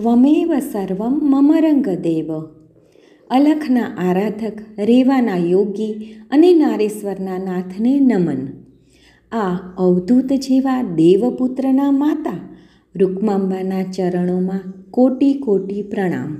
ત્વમેવ સર્વમ મમ રંગદેવ અલખના આરાધક રેવાના યોગી અને નારેશ્વરના નાથને નમન આ અવધૂત જેવા દેવપુત્રના માતા રૂકમાંબાના ચરણોમાં કોટી કોટી પ્રણામ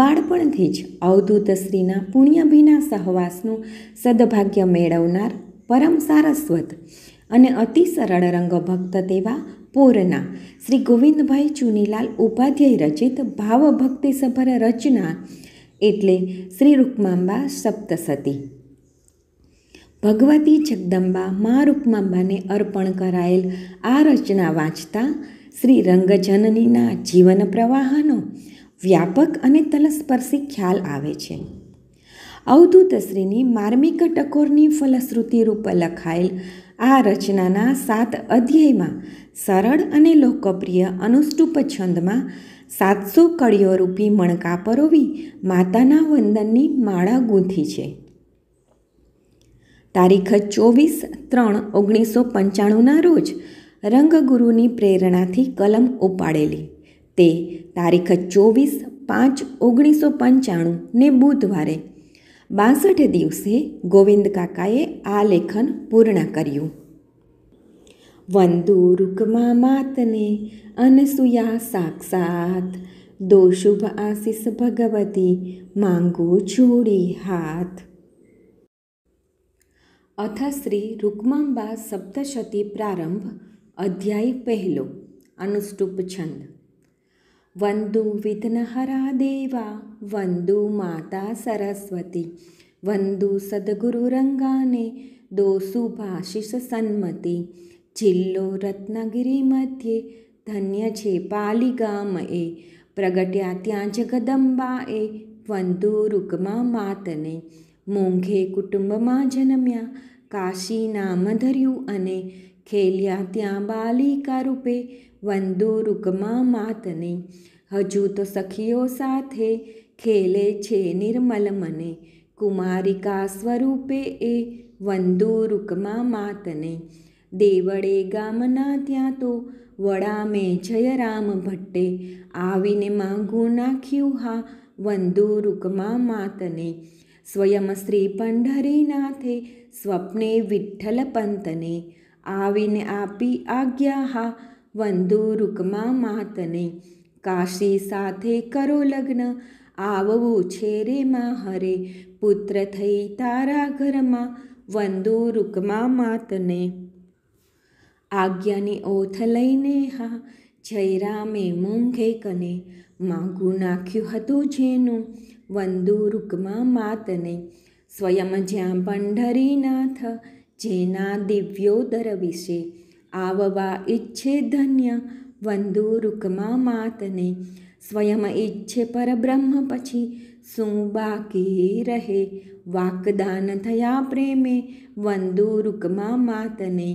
બાળપણથી જ અવધૂત શ્રીના પુણ્યભીના સહવાસનું સદભાગ્ય મેળવનાર પરમ સારસ્વત અને અતિ સરળ રંગભક્ત તેવા પોરના શ્રી ગોવિંદભાઈ ચુનીલાલ ઉપાધ્યાય રચિત ભાવભક્તિસભર રચના એટલે શ્રી રૂકમાંબા સપ્તસતી ભગવતી જગદંબા મા રૂકમાંબાને અર્પણ કરાયેલ આ રચના વાંચતા શ્રી રંગજનનીના જીવન પ્રવાહનો વ્યાપક અને તલસ્પર્શી ખ્યાલ આવે છે અવધૂત માર્મિક ટકોરની ફલશ્રુતિ રૂપે લખાયેલ આ રચનાના સાત અધ્યયમાં સરળ અને લોકપ્રિય અનુષ્ટુપ છંદમાં સાતસો કળીઓ રૂપી મણકા પરોવી માતાના વંદનની માળા ગૂંથી છે તારીખ ચોવીસ ત્રણ ઓગણીસો પંચાણુંના રોજ રંગગુરુની પ્રેરણાથી કલમ ઉપાડેલી તે તારીખ ચોવીસ પાંચ ઓગણીસો ને બુધવારે બાસઠ દિવસે ગોવિંદ કાકાએ આ લેખન પૂર્ણ કર્યું વંદુ રૂકમા માતને અનસુયા સાક્ષાત દો શુભ આશીષ ભગવતી માંગુ જોડી હાથ અથશ્રી રૂકમાંબા સપ્તશતી પ્રારંભ અધ્યાય પહેલો અનુષ્ટુપ છંદ વંદુ વિઘ્નહરા દેવા વંદુ માતા સરસ્વતી વંદુ સદગુરુ રંગાને દોસુ ભાષિષ સન્મતિ જિલ્લો રત્નાગીરી મધ્યે ધન્ય છે પાલી ગામ એ પ્રગટ્યા ત્યાં જગદંબા એ વંદુ રૂકમાં માતને મોંઘે કુટુંબમાં જન્મ્યા કાશી નામ ધર્યું અને ખેલ્યા ત્યાં બાલિકા રૂપે વંદુ રૂકમાં માતને હજુ તો સખીઓ સાથે ખેલે છે નિર્મલ મને કુમારિકા સ્વરૂપે એ વંદુ રૂકમાં માતને દેવડે ગામના ત્યાં તો વડામે જયરામ ભટ્ટે આવીને માંગું નાખ્યું હા વંદુ રૂકમાં માતને સ્વયં શ્રી પંઢરીનાથે સ્વપ્ને વિઠ્ઠલ પંતને આવીને આપી આજ્ઞા હા વંદુ રૂકમા માતને કાશી સાથે કરો લગ્ન આવવું છે રે માં હરે પુત્ર થઈ તારા ઘરમાં વંદુ રૂકમા માતને આજ્ઞાની ઓથ લઈને હા જયરામે મોંઘે કને માગું નાખ્યું હતું જેનું વંદુ રૂકમાં માતને સ્વયં જ્યાં પંઢરીનાથ જેના દિવ્યો વિશે આવવા ઈચ્છે ધન્ય વંદુ રૂકમા માતને સ્વયં ઈચ્છે પરબ્રહ્મ પછી શું બાકી રહે વાકદાન થયા પ્રેમે વંદુ રૂકમા માતને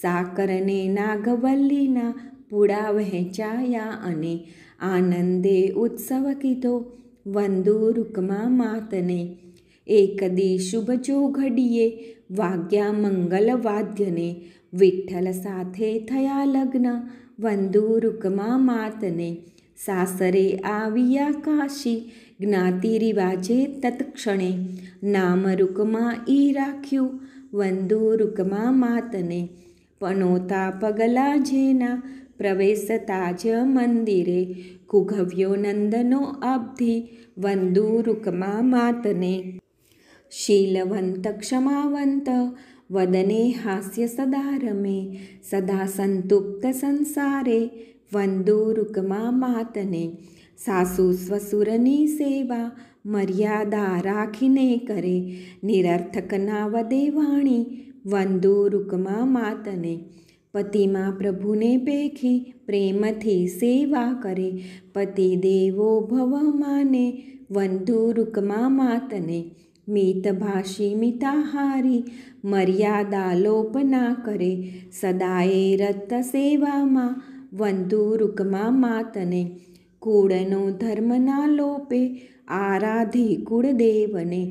સાકરને નાગવલ્લીના પૂડા વહેંચાયા અને આનંદે ઉત્સવ કીધો વંદુ રૂકમા માતને એકદી શુભ જો ઘડીએ વાગ્યા મંગલ વિઠ્ઠલ સાથે થયા લગ્ન વંદુ રૂકમા માતને સાસરે આવ્યા કાશી જ્ઞાતિ રિવાજે તત્ક્ષણે નામ રૂકમા ઈ રાખ્યું વંદુ રૂકમા માતને પનોતા પગલા જેના પ્રવેશતા જ મંદિરે કુઘવ્યો નંદનો અબધિ વંદુ રૂકમા માતને શીલવંત ક્ષમાવંત વદને હાસ્ય સદા રમે સદા સંતુપ્ત સંસારે વંદુ રૂકમા માતને સાસુ સ્વસુરની સેવા મર્યાદા રાખીને કરે નિરર્થક ના વદે વાણી વંદુ રૂકમા માતને પતિમાં પ્રભુને પેખી પ્રેમથી સેવા કરે પતિ દેવો ભવ માને વંધુ રૂકમા માતને मितभाषिमिताहारि करे सदाये रतसेवा मा वन्धुरुक्मातने कूडनो धर्मनालोपे आराधि कुळदेवने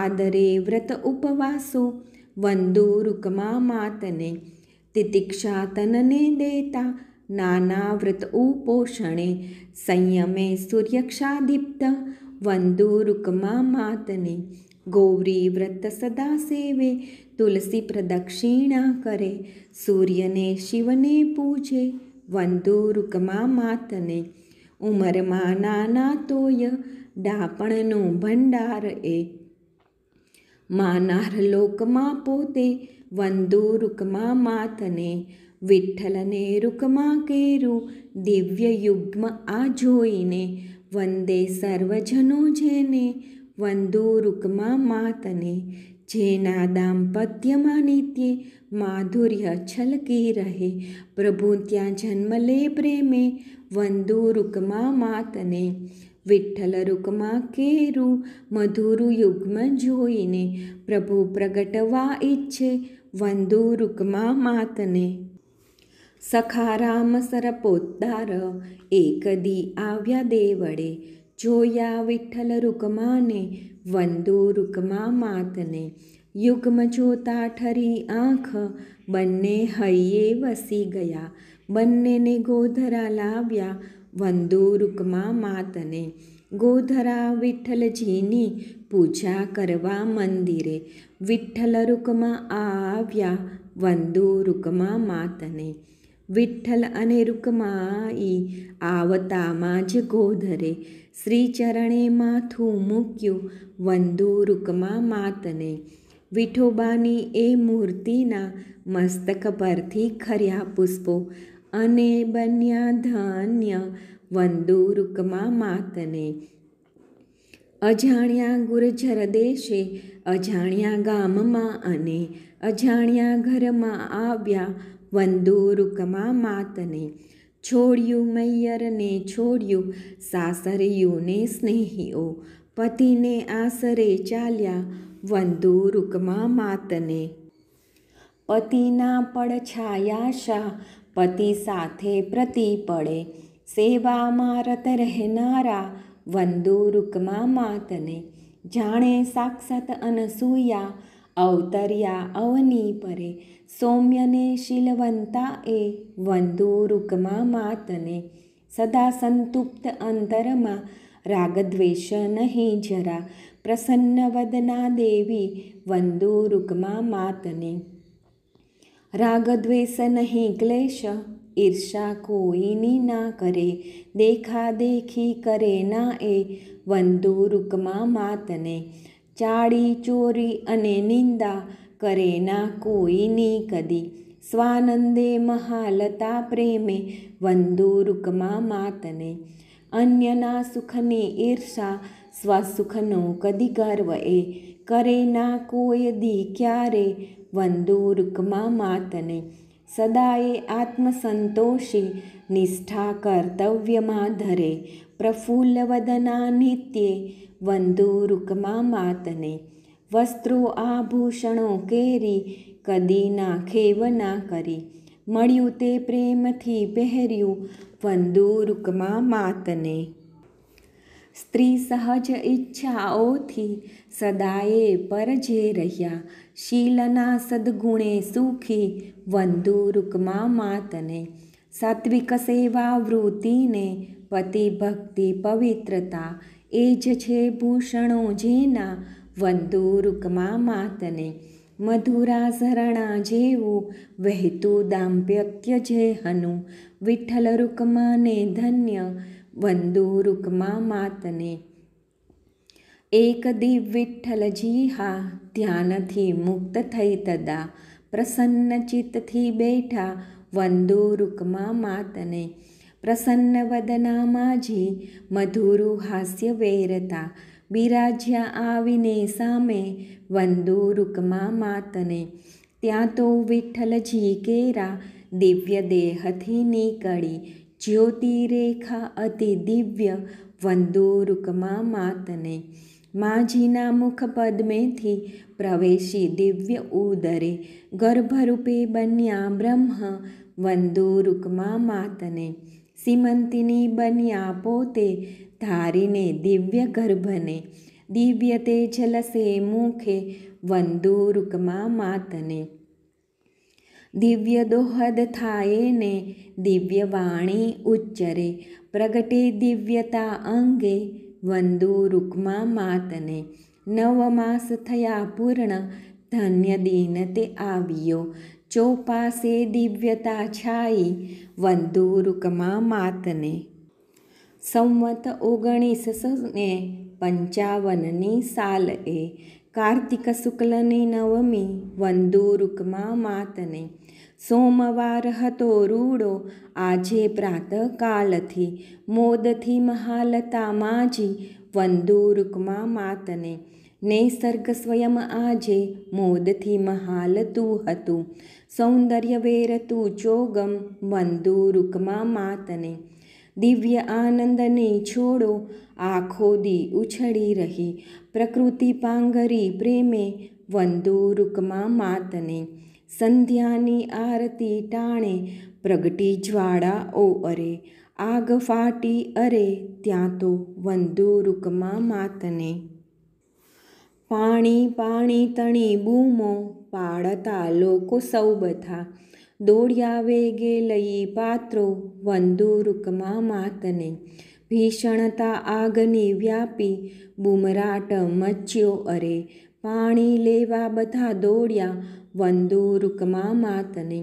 आदरे व्रत उपवासो वन्धुरुक्मातने तितिक्षातनने देता नानाव्रत उपोषणे संयमे सूर्यक्षाधिप्त वन्धुरुक्मा मातने ગૌરી વ્રત સદા સેવે તુલસી પ્રદક્ષિણા કરે સૂર્યને શિવને પૂજે વંદુ રૂકમા માતને ઉંમરમાં નાના તોય ડાપણનો ભંડાર એ માનાર લોકમાં પોતે વંદુ રૂકમા માતને વિઠ્ઠલને રૂકમાં કેરું દિવ્ય યુગ્મ આ જોઈને વંદે સર્વજનો જેને વંદો રૂકમા માતને જેના દાંપત્યમાં નિત્ય માધુર્ય છલકી રહે પ્રભુ ત્યાં જન્મ લે પ્રેમે વંદો રૂકમા માતને વિઠ્ઠલ રૂકમાં કેરું મધુરું યુગ્મ જોઈને પ્રભુ પ્રગટવા ઈચ્છે વંદો રૂકમા માતને સખારામ સરપોદ્દાર એકદી આવ્યા દેવડે જોયા વિઠ્ઠલ રૂકમાને વંદુ રૂકમા માતને યુગમ જોતા ઠરી આંખ બંને હૈયે વસી ગયા બંનેને ગોધરા લાવ્યા વંદુ રૂકમા માતને ગોધરા વિઠ્ઠલજીની પૂજા કરવા મંદિરે વિઠ્ઠલ રૂકમાં આવ્યા વંદુ રૂકમા માતને વિઠ્ઠલ અને રૂકમાઈ આવતામાં જ ગોધરે શ્રીચરણે માથું મૂક્યું વંદુ રૂકમા માતને વિઠોબાની એ મૂર્તિના મસ્તક પરથી ખર્યા પુષ્પો અને બન્યા ધાન્ય વંદુ રૂકમા માતને અજાણ્યા ગુરજર દેશે અજાણ્યા ગામમાં અને અજાણ્યા ઘરમાં આવ્યા વંદુરુકમાં માતને છોડ્યું મૈયરને છોડ્યું સાસરિયુંને સ્નેહીઓ પતિને આસરે ચાલ્યા વંદુરુકમાં માતને પતિના પડછાયા શા પતિ સાથે પ્રતિ પડે સેવામાં રત રહેનારા વંદુરુકમાં માતને જાણે સાક્ષાત અનસૂયા અવતર્યા અવની પરે સૌમ્યને શીલવંતા એ વંદુ રૂકમા માતને સદા સંતુપ્ત અંતરમાં રાગદ્વેષ નહીં જરા પ્રસન્ન વદના દેવી વંદુ રૂકમા માતને રાગદ્વેષ નહીં ક્લેશ ઈર્ષા કોઈની ના કરે દેખા દેખી કરે ના એ વંદુ રૂકમા માતને ચાડી ચોરી અને નિંદા करेना न कोयिनि कदि स्वानन्दे महालता प्रेमे वन्धुरुक्मा मातने अन्यना सुखने ईर्षा स्वसुखनो कदि गर्व करेना करेणा कोय दि क्यारे वन्धुरुक्मा मातने सदाये आत्मसन्तोषे निष्ठा कर्तव्यमाधरे प्रफुल्लवदना नित्ये वन्धुरुक्मा मातने વસ્ત્રો આભૂષણો કેરી કદીના ખેવના કરી મળ્યું તે પ્રેમથી પહેર્યું વંદુ રૂકમા માતને સ્ત્રી સહજ ઈચ્છાઓથી સદાએ પરજે રહ્યા શીલના સદગુણે સુખી વંદુ રૂકમા માતને સાત્વિક સેવા વૃત્તિને પતિ ભક્તિ પવિત્રતા એ જ છે ભૂષણો જેના વંદુ રૂકમા માતને મધુરા ઝરણા જેવું વહેતું દાંપત્ય જે હનું વિઠ્ઠલ રૂકમાને ધન્ય વંદુ રૂકમા માતને એક દીપ વિઠ્ઠલજી હા ધ્યાનથી મુક્ત થઈ તદા પ્રસન્ન ચિત્તથી બેઠા વંદુ રૂકમા માતને પ્રસન્ન વદના માજી મધુરુ હાસ્ય વેરતા બિરાજ્યા આવીને સામે વંદુ રૂકમા માતને ત્યાં તો વિઠ્ઠલજી કેરા દિવ્ય દેહથી નીકળી જ્યોતિરેખા અતિ દિવ્ય વંદુ રૂકમા માતને માજીના મુખ પદ્મેથી પ્રવેશી દિવ્ય ઉદરે ગર્ભરૂપે બન્યા બ્રહ્મ વંદુ રૂકમા માતને સીમંતિની બન્યા પોતે ધારીને દિવ્ય ગર્ભને દિવ્ય તે જલસે મુખે વંદુ રૂકમા માતને દિવ્ય દોહદ થાય ને દિવ્ય વાણી ઉચ્ચરે પ્રગટે દિવ્યતા અંગે વંદુ રૂકમા માતને નવ માસ થયા પૂર્ણ ધન્ય દિન તે આવ્યો ચોપાસે દિવ્યતા છાઈ વંદુરુકમાં માતને સંવત ને પંચાવનની સાલ એ કાર્તિક શુક્લની નવમી વંદુ વંદુરુકમાં માતને સોમવાર હતો રૂડો આજે પ્રાતકાલથી મોદથી મહાલતા માજી વંદુરુકમાં માતને નૈસર્ગ સ્વયં આજે મોદથી મહાલતું હતું સૌંદર્ય વેરતું ચોગમ વંદુ રૂકમાં માતને દિવ્ય આનંદને છોડો આખો દી ઉછળી રહી પ્રકૃતિ પાંગરી પ્રેમે વંદુ રૂકમાં માતને સંધ્યાની આરતી ટાણે પ્રગટી જ્વાળા ઓ અરે આગ ફાટી અરે ત્યાં તો વંદુ રૂકમાં માતને પાણી પાણી તણી બૂમો પાડતા લોકો સૌ બધા દોડ્યા વેગે લઈ પાત્રો વંદુરુકમાં માતને ભીષણતા આગની વ્યાપી બુમરાટ મચ્યો અરે પાણી લેવા બધા દોડ્યા વંદુ વંદુરુકમાં માતને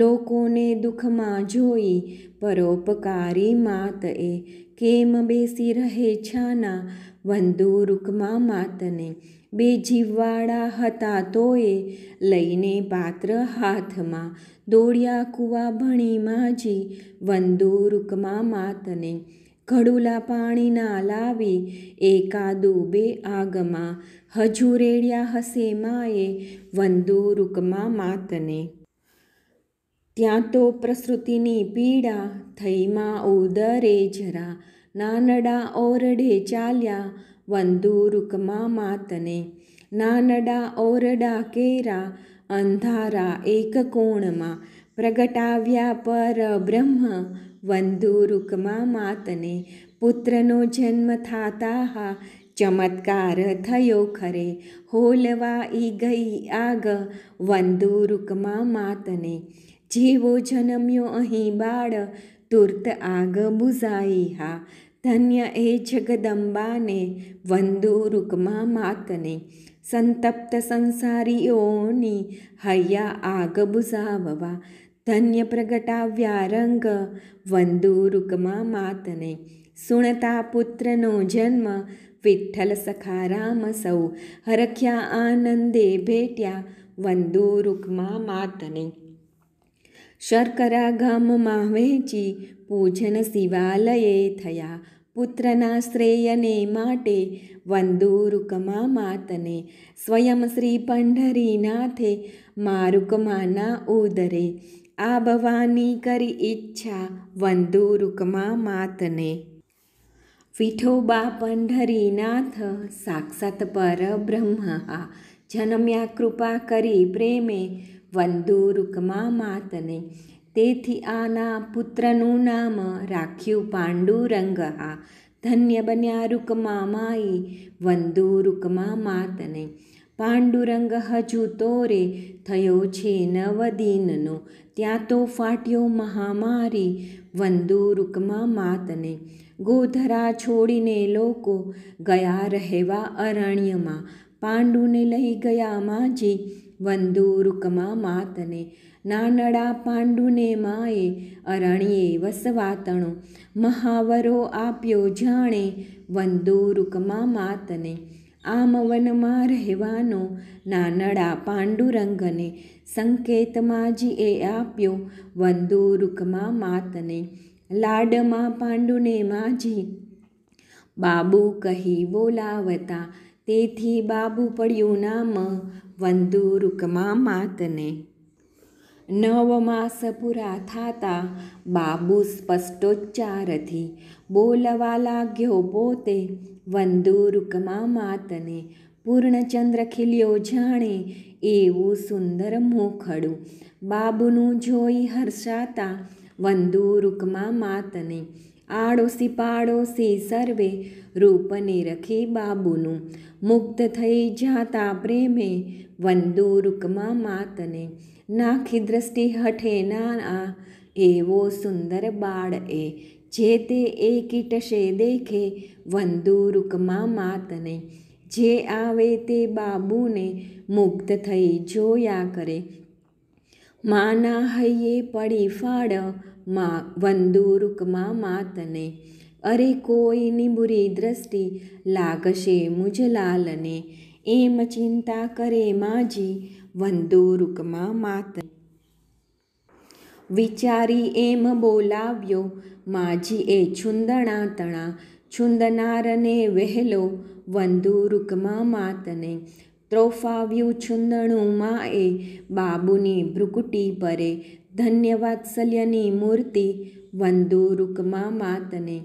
લોકોને દુઃખમાં જોઈ પરોપકારી માત એ કેમ બેસી રહે છાના વંદુ વંદુરુકમાં માતને બે જીવવાળા હતા તોય લઈને પાત્ર હાથમાં દોડ્યા કુવા ભણી માજી વંદુ રૂકમા માતને ઘડુલા પાણીના લાવી એકાદુ બે આગમાં હજુ રેડ્યા હસે માએ વંદુ રૂકમા માતને ત્યાં તો પ્રસૃતિની પીડા થઈમાં ઉદરે જરા નાનડા ઓરડે ચાલ્યા વંદુ રૂકમા માતને નાનડા ઓરડા કેરા અંધારા એક કોણમાં પ્રગટાવ્યા પર બ્રહ્મ વંદુ રૂકમા માતને પુત્રનો જન્મ થાતા હા ચમત્કાર થયો ખરે હોલવા ઈ ગઈ આગ વંદુ રૂકમા માતને જેવો જન્મ્યો અહીં બાળ તુર્ત આગ બુઝાઈ હા धन्य ए जगदम्बाने वन्धुरुक्मा मातने संसारियोनी हैया आगबुसा ववा धन्यप्रगटा व्यारङ्ग वन्धुरुक्मा मातने सुणता पुत्र नो जन्म विठ्ठलसखारामसौः हरख्या आनंदे भेट्या वन्धुरुक्मा मातने शर्कराघाम माहेचि पूजनशिवालये थया પુત્રના શ્રેયને માટે વંદુરુકમા માતને સ્વયં શ્રી પંઢરીનાથે મારુકમાના ઉદરે આ ભવાની કરી ઈચ્છા વંદુરુકમા માતને વિઠોબા પંઢરીનાથ સાક્ષાત પરબ્રહ્મ જનમ્યા કૃપા કરી પ્રેમે વંદુરુકમા માતને તેથી આના પુત્રનું નામ રાખ્યું પાંડુરંગા ધન્ય બન્યા રૂકમા માઈ વંદુ રૂકમા માતને પાંડુરંગ હજુ તો રે થયો છે નવ દિનનો ત્યાં તો ફાટ્યો મહામારી વંદુ રૂકમા માતને ગોધરા છોડીને લોકો ગયા રહેવા અરણ્યમાં પાંડુને લઈ ગયા માજી વંદુ રૂકમા માતને નાનડા પાંડુને માએ અરણ્યે વસવાતણો મહાવરો આપ્યો જાણે વંદુ રૂકમા માતને આમ વનમાં રહેવાનો નાનડા પાંડુરંગને સંકેતમાં જી એ આપ્યો વંદુ રૂકમા માતને લાડમાં પાંડુને માજી બાબુ કહી બોલાવતા તેથી બાબુ પડ્યું નામ વંદુ વંદુરુકમા માતને નવ માસ પૂરા થતા બાબુ સ્પષ્ટોચ્ચારથી બોલવા લાગ્યો પોતે વંદુ વંદુરુકમા માતને પૂર્ણચંદ્ર ખીલ્યો જાણે એવું સુંદર મોખડું બાબુનું જોઈ હર્ષાતા વંદુ વંદુરુકમા માતને આડોશી પાડોશી સર્વે રૂપને રખી બાબુનું મુક્ત થઈ જાતા પ્રેમે વંદુ રૂકમા માતને નાખી દ્રષ્ટિ હઠે ના એવો સુંદર બાળ એ જે તે એ કીટશે દેખે વંદુ રૂકમા માતને જે આવે તે બાબુને મુક્ત થઈ જોયા કરે માના હૈયે પડી ફાળ મા વંદુ રૂકમાં માતને અરે કોઈની બુરી દ્રષ્ટિ લાગશે મુજ લાલને એમ ચિંતા કરે માજી વંદુ રૂકમાં માતને વિચારી એમ બોલાવ્યો માજી એ છુંદણા તણા છુંદનારને વહેલો વંદુ રૂકમાં માતને ત્રોફાવ્યું છુંદણું માએ બાબુની ભ્રુકુટી પરે ધન્યવાત્સલ્યની મૂર્તિ વંદુ રૂકમા માતને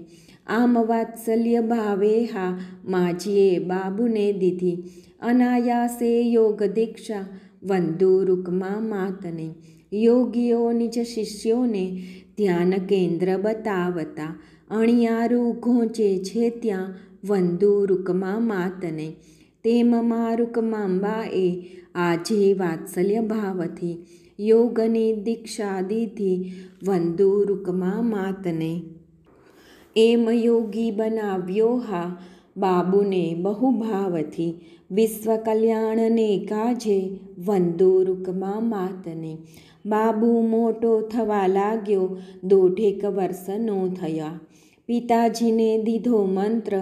આમ વાત્સલ્ય ભાવે હા માજીએ બાબુને દીધી અનાયાસે યોગ દીક્ષા વંદુ રૂકમા માતને યોગીઓ નિજ શિષ્યોને ધ્યાન કેન્દ્ર બતાવતા અણિયારું ઘોંચે છે ત્યાં વંદુ રૂકમા માતને તેમ મા રૂકમાંબાએ આજે વાત્સલ્ય ભાવથી યોગની દીક્ષા દીધી વંદુ રૂકમાં માતને એમ યોગી બનાવ્યો હા બાબુને બહુ ભાવથી વિશ્વ કલ્યાણને કાજે વંદુ રૂકમાં માતને બાબુ મોટો થવા લાગ્યો દોઢેક વર્ષ નો થયા પિતાજીને દીધો મંત્ર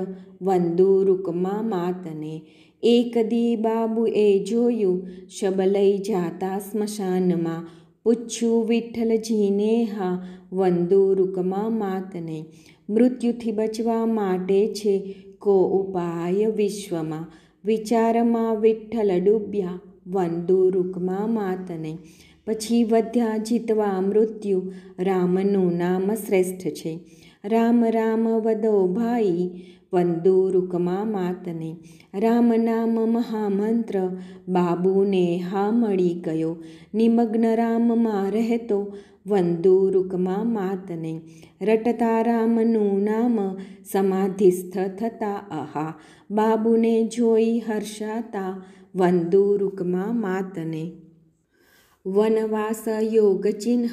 વંદુ રૂકમાં માતને એક દી બાબુએ જોયું શબ લઈ જાતા સ્મશાનમાં પૂછ્યું વિઠ્ઠલજીને હા વંદુ રૂકમાં માતને મૃત્યુથી બચવા માટે છે કો ઉપાય વિશ્વમાં વિચારમાં વિઠ્ઠલ ડૂબ્યા વંદુ રૂકમાં માતને પછી વધ્યા જીતવા મૃત્યુ રામનું નામ શ્રેષ્ઠ છે રામ રામ વદો ભાઈ વંદુ રૂકમા માતને રામ નામ મહામંત્ર બાબુને હા મળી ગયો નિમગ્ન રામમાં રહેતો વંદુ રૂકમા માતને રટતા રામનું નામ સમાધિસ્થ થતા અહા બાબુને જોઈ હર્ષાતા વંદુ રૂકમા માતને વનવાસ યોગ ચિહ્ન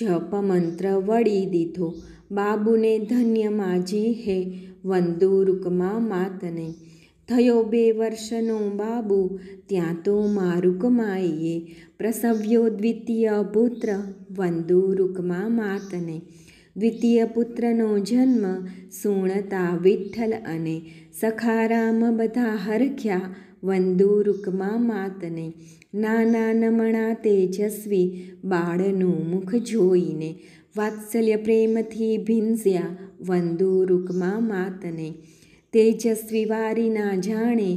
જપ મંત્ર વળી દીધો બાબુને ધન્ય માજી હે વંદુ રૂકમા માતને થયો બે વર્ષનો બાબુ ત્યાં તો મા રૂકમાઈએ પ્રસવ્યો દ્વિતીય પુત્ર વંદુ રૂકમા માતને દ્વિતીય પુત્રનો જન્મ સુણતા વિઠ્ઠલ અને સખારામ બધા હરખ્યા વંદુ રૂકમા માતને નાના નમણા તેજસ્વી બાળનું મુખ જોઈને વાત્સલ્ય પ્રેમથી ભીંજ્યા વંદુ રૂકમા માતને તેજસ્વી વારી ના જાણે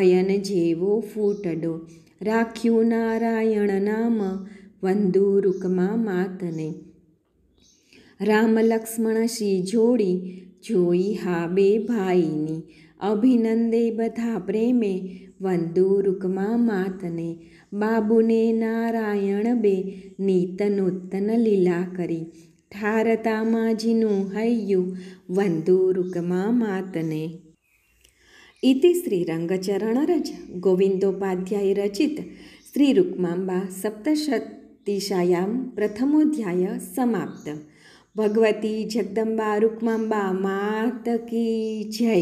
અયન જેવો ફૂટડો રાખ્યું નારાયણ નામ વંદુ રૂકમા માતને રામ લક્ષ્મણ શ્રી જોડી જોઈ હા બે ભાઈની અભિનંદે બધા પ્રેમે વંદુ રૂકમા માતને બાબુને નારાયણ બે નીતનૂતન લીલા કરી ಠಾರತಾಮಾಜಿನು ಹಯ್ಯು ವಂದೂರುಕಮಾ ಮಾತನೆ ઇતિ શ્રી રંગચરણ રજ ગોવિંદોપાધ્યાય રચિત શ્રી રુકમાંબા સપ્તશતિશાયામ પ્રથમોધ્યાય સમાપ્ત ભગવતી જગદંબા રુકમાંબા માત કી જય